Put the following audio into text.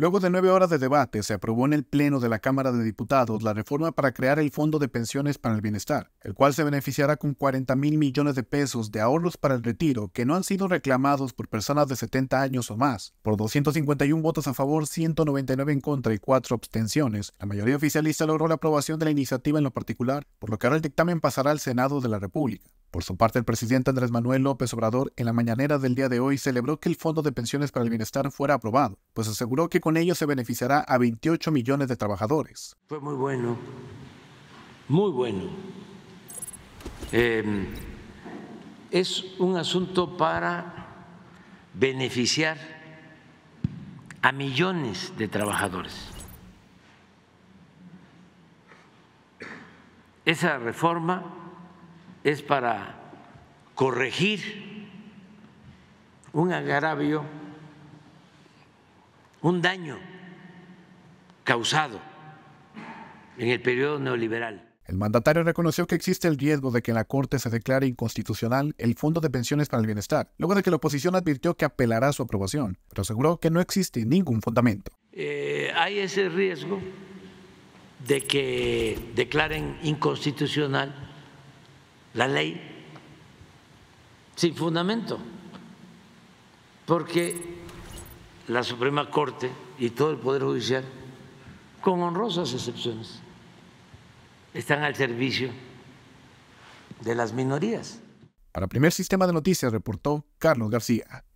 Luego de nueve horas de debate, se aprobó en el Pleno de la Cámara de Diputados la reforma para crear el Fondo de Pensiones para el Bienestar, el cual se beneficiará con 40 mil millones de pesos de ahorros para el retiro que no han sido reclamados por personas de 70 años o más. Por 251 votos a favor, 199 en contra y 4 abstenciones, la mayoría oficialista logró la aprobación de la iniciativa en lo particular, por lo que ahora el dictamen pasará al Senado de la República. Por su parte, el presidente Andrés Manuel López Obrador en la mañanera del día de hoy celebró que el Fondo de Pensiones para el Bienestar fuera aprobado, pues aseguró que con ello se beneficiará a 28 millones de trabajadores. Fue muy bueno, muy bueno. Em, es un asunto para beneficiar a millones de trabajadores. Esa reforma es para corregir un agravio, un daño causado en el periodo neoliberal. El mandatario reconoció que existe el riesgo de que la Corte se declare inconstitucional el Fondo de Pensiones para el Bienestar, luego de que la oposición advirtió que apelará a su aprobación, pero aseguró que no existe ningún fundamento. Eh, hay ese riesgo de que declaren inconstitucional la ley sin fundamento, porque la Suprema Corte y todo el Poder Judicial, con honrosas excepciones, están al servicio de las minorías. Para Primer Sistema de Noticias reportó Carlos García.